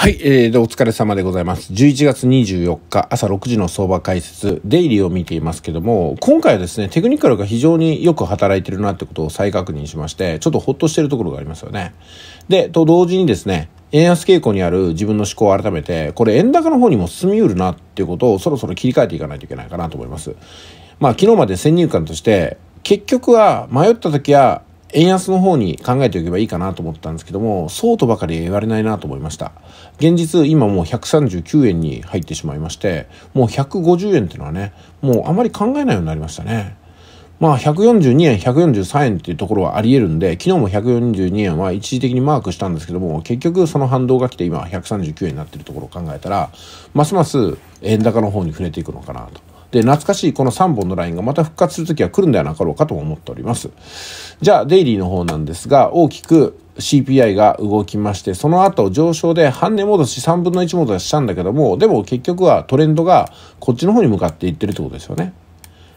はい、えー、お疲れ様でございます。11月24日朝6時の相場解説、デイリーを見ていますけども、今回はですね、テクニカルが非常によく働いてるなってことを再確認しまして、ちょっとほっとしてるところがありますよね。で、と同時にですね、円安傾向にある自分の思考を改めて、これ円高の方にも進みうるなっていうことをそろそろ切り替えていかないといけないかなと思います。まあ昨日まで先入観として、結局は迷った時は円安の方に考えておけばいいかなと思ったんですけども、そうとばかり言われないなと思いました。現実、今もう139円に入ってしまいまして、もう150円っていうのはね、もうあまり考えないようになりましたね。まあ、142円、143円っていうところはあり得るんで、昨日も142円は一時的にマークしたんですけども、結局その反動が来て今139円になってるところを考えたら、ますます円高の方に触れていくのかなと。で、懐かしいこの3本のラインがまた復活するときは来るんではなかろうかと思っております。じゃあ、デイリーの方なんですが、大きく CPI が動きまして、その後上昇で半値戻し3分の1戻ししたんだけども、でも結局はトレンドがこっちの方に向かっていってるってことですよね。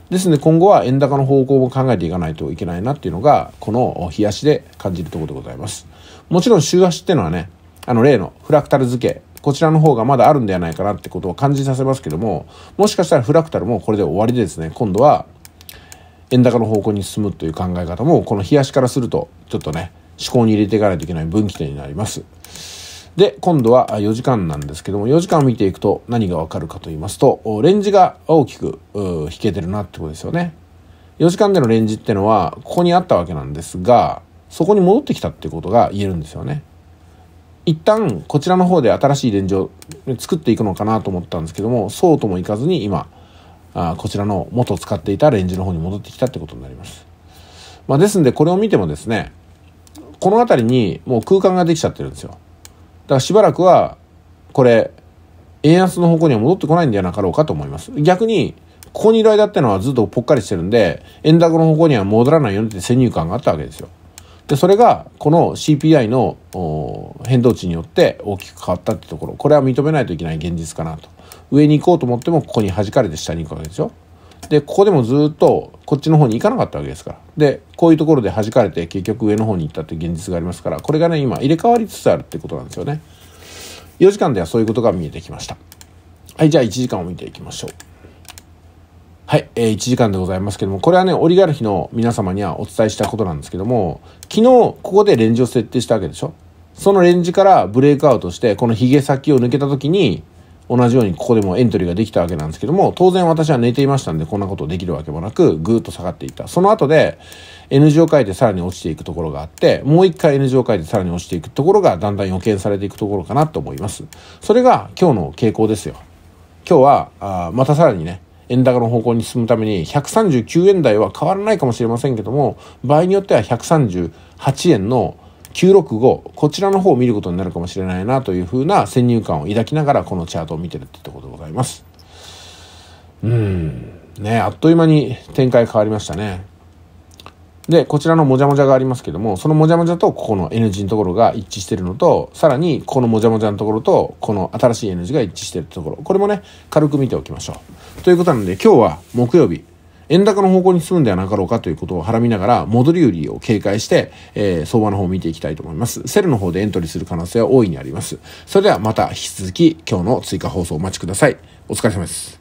ですので今後は円高の方向も考えていかないといけないなっていうのが、この冷やしで感じるところでございます。もちろん週足っていうのはね、あの例のフラクタル付けこちらの方がまだあるんではないかなってことを感じさせますけども、もしかしたらフラクタルもこれで終わりでですね、今度は円高の方向に進むという考え方も、この冷やしからすると、ちょっとね、思考に入れていかないといけない分岐点になります。で、今度は4時間なんですけども、4時間を見ていくと何がわかるかと言いますと、レンジが大きく引けてるなってことですよね。4時間でのレンジってのは、ここにあったわけなんですが、そこに戻ってきたってことが言えるんですよね。一旦こちらの方で新しいレンジを作っていくのかなと思ったんですけどもそうともいかずに今あこちらの元使っていたレンジの方に戻ってきたってことになります、まあ、ですんでこれを見てもですねこの辺りにもう空間ができちゃってるんですよだからしばらくはこれ円安の方向には戻ってこないんではなかろうかと思います逆にここにいる間ってのはずっとぽっかりしてるんで円高の方向には戻らないよねって先入観があったわけですよでそれがこの CPI の変動値によって大きく変わったってところこれは認めないといけない現実かなと上に行こうと思ってもここに弾かれて下に行くわけですよでここでもずっとこっちの方に行かなかったわけですからでこういうところで弾かれて結局上の方に行ったって現実がありますからこれがね今入れ替わりつつあるってことなんですよね4時間ではそういうことが見えてきましたはいじゃあ1時間を見ていきましょうはい、えー、1時間でございますけども、これはね、オリガルヒの皆様にはお伝えしたことなんですけども、昨日、ここでレンジを設定したわけでしょそのレンジからブレイクアウトして、このヒゲ先を抜けた時に、同じようにここでもエントリーができたわけなんですけども、当然私は寝ていましたんで、こんなことできるわけもなく、ぐーっと下がっていった。その後で、N 字を書いてさらに落ちていくところがあって、もう一回 N 字を書いてさらに落ちていくところが、だんだん予見されていくところかなと思います。それが今日の傾向ですよ。今日は、あまたさらにね、円高の方向に進むために139円台は変わらないかもしれませんけども場合によっては138円の965こちらの方を見ることになるかもしれないなというふうな先入観を抱きながらこのチャートを見てるってとこでございます。うんねあっという間に展開変わりましたね。で、こちらのもじゃもじゃがありますけども、そのもじゃもじゃとここの N g のところが一致してるのと、さらにこのもじゃもじゃのところと、この新しい N g が一致してるところ、これもね、軽く見ておきましょう。ということなので、今日は木曜日、円高の方向に進むんではなかろうかということをはらみながら、戻り売りを警戒して、えー、相場の方を見ていきたいと思います。セルの方でエントリーする可能性は大いにあります。それではまた引き続き今日の追加放送お待ちください。お疲れ様です。